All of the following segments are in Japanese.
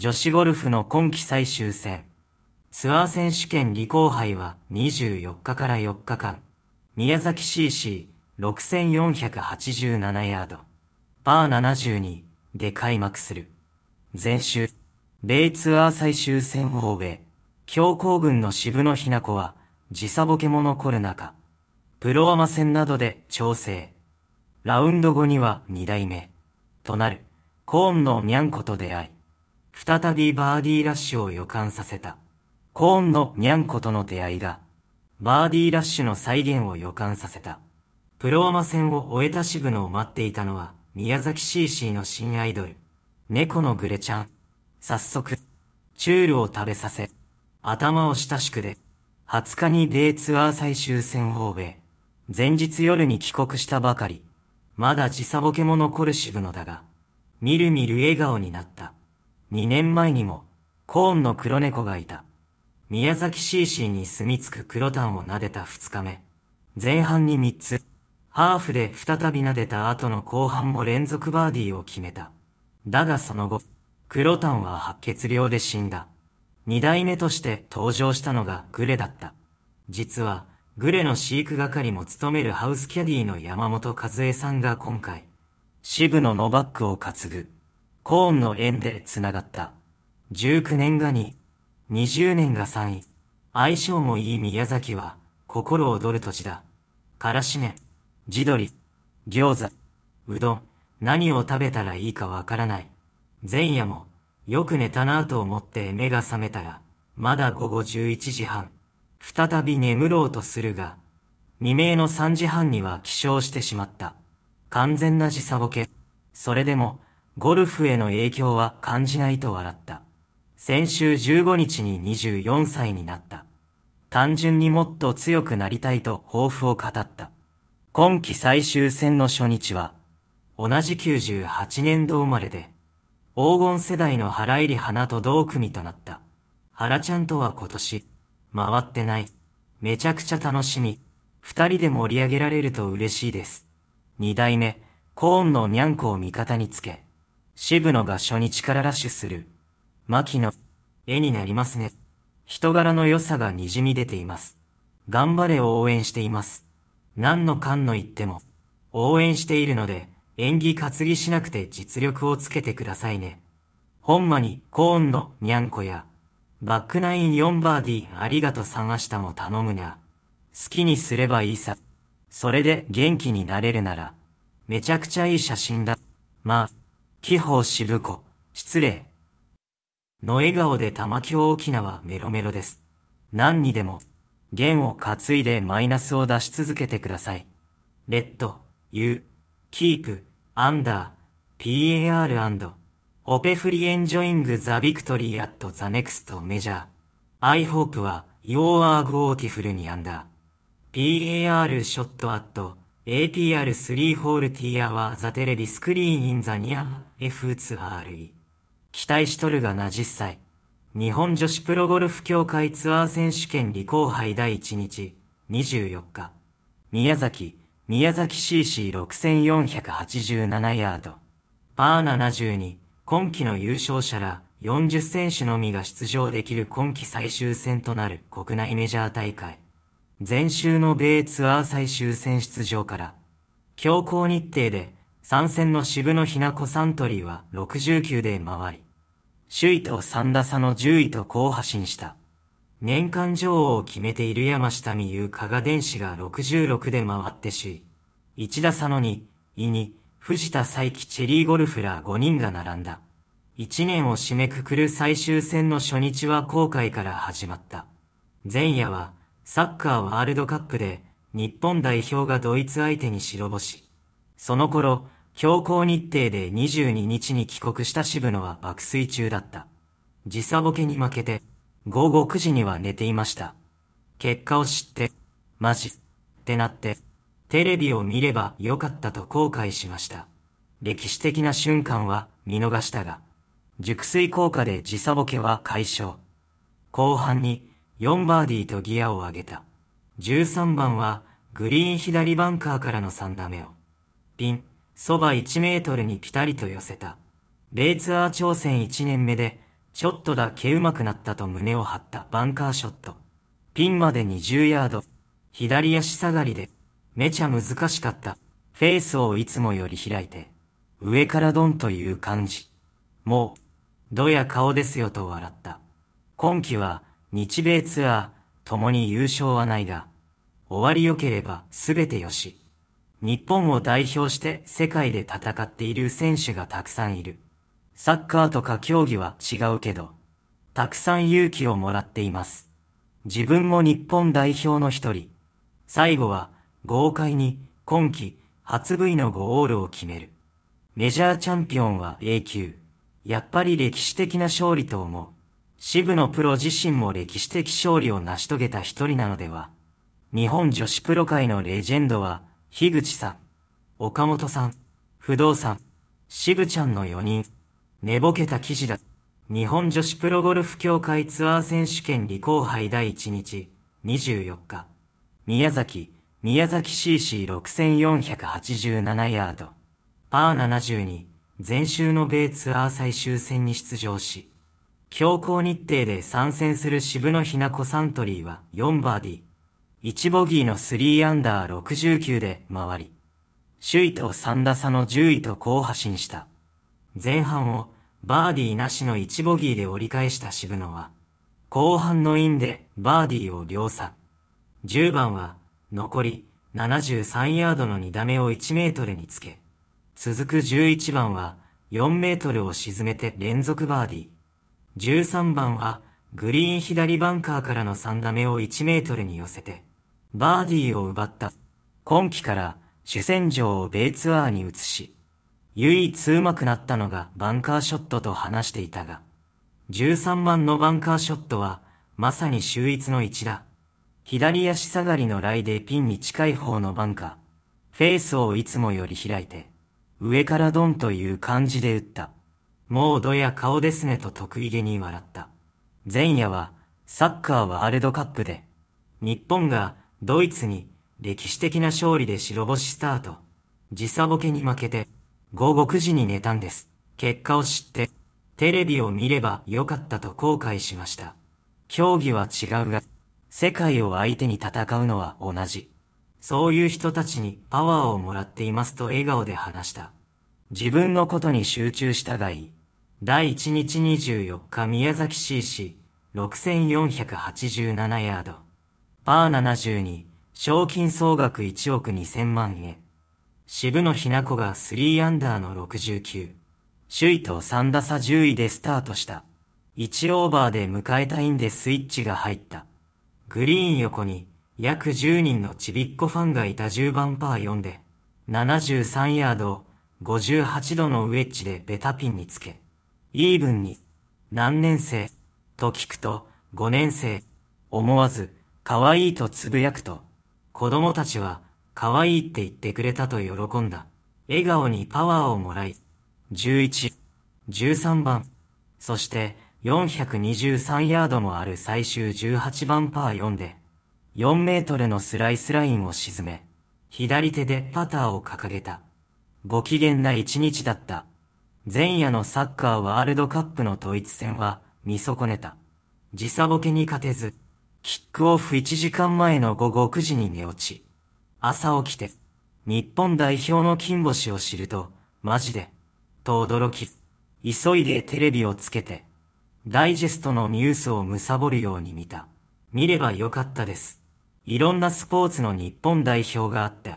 女子ゴルフの今季最終戦。ツアー選手権離行杯は24日から4日間。宮崎 CC6487 ヤード。パー72で開幕する。前週、米ツアー最終戦を終え、強行軍の渋野ひな子は時差ボケも残る中、プロアマ戦などで調整。ラウンド後には2代目、となる、コーンのニャンコと出会い、再びバーディーラッシュを予感させた。コーンのニャンコとの出会いが、バーディーラッシュの再現を予感させた。プローマ戦を終えた渋野を待っていたのは、宮崎 CC の新アイドル。猫のグレちゃん。早速、チュールを食べさせ、頭を親しくで、20日にデイツアー最終戦欧米。前日夜に帰国したばかり。まだ時差ボケも残る渋野だが、みるみる笑顔になった。2年前にも、コーンの黒猫がいた。宮崎 cc に住み着く黒炭を撫でた2日目。前半に3つ。ハーフで再び撫でた後の後半も連続バーディーを決めた。だがその後、黒炭は白血病で死んだ。2代目として登場したのがグレだった。実は、グレの飼育係も務めるハウスキャディの山本和恵さんが今回、渋野のバックを担ぐ。コーンの縁で繋がった。19年が2、20年が3位。相性もいい宮崎は、心躍る土地だ。からしめ、地鶏、餃子、うどん、何を食べたらいいかわからない。前夜も、よく寝たなぁと思って目が覚めたら、まだ午後11時半。再び眠ろうとするが、未明の3時半には起床してしまった。完全な時差ボケ。それでも、ゴルフへの影響は感じないと笑った。先週15日に24歳になった。単純にもっと強くなりたいと抱負を語った。今季最終戦の初日は、同じ98年度生まれで、黄金世代の原入り花と同組となった。原ちゃんとは今年、回ってない。めちゃくちゃ楽しみ。二人で盛り上げられると嬉しいです。二代目、コーンのにゃんこを味方につけ、渋野が初日からラッシュする、牧野、絵になりますね。人柄の良さが滲み出ています。頑張れを応援しています。何のかんの言っても、応援しているので、演技担ぎしなくて実力をつけてくださいね。ほんまに、コーンのにゃんこや、バックナイン4バーディーありがとう探したも頼むな。好きにすればいいさ。それで元気になれるなら、めちゃくちゃいい写真だ。まあ。気泡渋子、失礼。の笑顔で玉響沖縄メロメロです。何にでも、弦を担いでマイナスを出し続けてください。レッド、ユー、キープ、アンダー、PAR& オペフリエンジョイングザビクトリーアットザネクストメジャー。I hope は You are beautiful にアンダー。PAR ショットアット ATR3 ホールティアはザテレビスクリーンインザニア F2RE。期待しとるがな実際。日本女子プロゴルフ協会ツアー選手権離行杯第1日、24日。宮崎、宮崎 CC6487 ヤード。パー72、今季の優勝者ら40選手のみが出場できる今季最終戦となる国内メジャー大会。前週の米ツアー最終戦出場から、強行日程で参戦の渋野日向子サントリーは69で回り、首位と3打差の10位と好発進した。年間女王を決めている山下美優加賀電子が66で回って首位。1打差の2位に藤田佐伯チェリーゴルフラー5人が並んだ。1年を締めくくる最終戦の初日は後悔から始まった。前夜はサッカーワールドカップで日本代表がドイツ相手に白星。その頃、強行日程で22日に帰国した渋野は爆睡中だった。時差ボケに負けて、午後9時には寝ていました。結果を知って、マジ、ってなって、テレビを見ればよかったと後悔しました。歴史的な瞬間は見逃したが、熟睡効果で時差ボケは解消。後半に4バーディーとギアを上げた。13番は、グリーン左バンカーからの3打目を、ピン、そば1メートルにピタリと寄せた。イツアー挑戦1年目で、ちょっとだけ上手くなったと胸を張ったバンカーショット。ピンまで20ヤード。左足下がりで、めちゃ難しかった。フェースをいつもより開いて、上からドンという感じ。もう、どや顔ですよと笑った。今季は、日米ツアー、共に優勝はないが、終わり良ければ全てよし。日本を代表して世界で戦っている選手がたくさんいる。サッカーとか競技は違うけど、たくさん勇気をもらっています。自分も日本代表の一人。最後は、豪快に、今季、初 V の5オールを決める。メジャーチャンピオンは A 級。やっぱり歴史的な勝利と思う。渋野プロ自身も歴史的勝利を成し遂げた一人なのでは。日本女子プロ界のレジェンドは、樋口さん、岡本さん、不動産、渋ちゃんの4人。寝ぼけた記事だ。日本女子プロゴルフ協会ツアー選手権離行杯第1日、24日。宮崎、宮崎 CC6487 ヤード。パー72、前週の米ツアー最終戦に出場し、強行日程で参戦する渋野日向子サントリーは4バーディー、1ボギーの3アンダー69で回り、首位と3打差の10位と好発進した。前半をバーディーなしの1ボギーで折り返した渋野は、後半のインでバーディーを量産。10番は残り73ヤードの2打目を1メートルにつけ、続く11番は4メートルを沈めて連続バーディー。13番はグリーン左バンカーからの3打目を1メートルに寄せて、バーディーを奪った。今季から主戦場を米ツアーに移し、唯一上手くなったのがバンカーショットと話していたが、13番のバンカーショットは、まさに秀逸の一打。左足下がりのライでピンに近い方のバンカー。フェースをいつもより開いて、上からドンという感じで打った。もうどや顔ですねと得意げに笑った。前夜は、サッカーはアレドカップで、日本がドイツに歴史的な勝利で白星スタート。時差ボケに負けて、午後9時に寝たんです。結果を知って、テレビを見ればよかったと後悔しました。競技は違うが、世界を相手に戦うのは同じ。そういう人たちにパワーをもらっていますと笑顔で話した。自分のことに集中したがいい。第1日24日宮崎 C 市、6487ヤード。パー72、賞金総額1億2000万円。渋野日向子が3アンダーの69。首位と3打差10位でスタートした。1オーバーで迎えたインでスイッチが入った。グリーン横に約10人のちびっこファンがいた10番パー4で、73ヤード、58度のウェッジでベタピンにつけ、イーブンに、何年生と聞くと、5年生、思わず、可愛いとつぶやくと、子供たちは、可愛いって言ってくれたと喜んだ。笑顔にパワーをもらい、11、13番、そして、423ヤードもある最終18番パー4で、4メートルのスライスラインを沈め、左手でパターを掲げた。ご機嫌な一日だった。前夜のサッカーワールドカップの統一戦は見損ねた。時差ボケに勝てず、キックオフ1時間前の午後9時に寝落ち。朝起きて、日本代表の金星を知ると、マジで、と驚き、急いでテレビをつけて、ダイジェストのニュースをむさぼるように見た。見ればよかったです。いろんなスポーツの日本代表があって、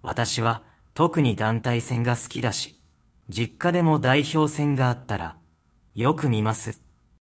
私は特に団体戦が好きだし、実家でも代表戦があったら、よく見ます。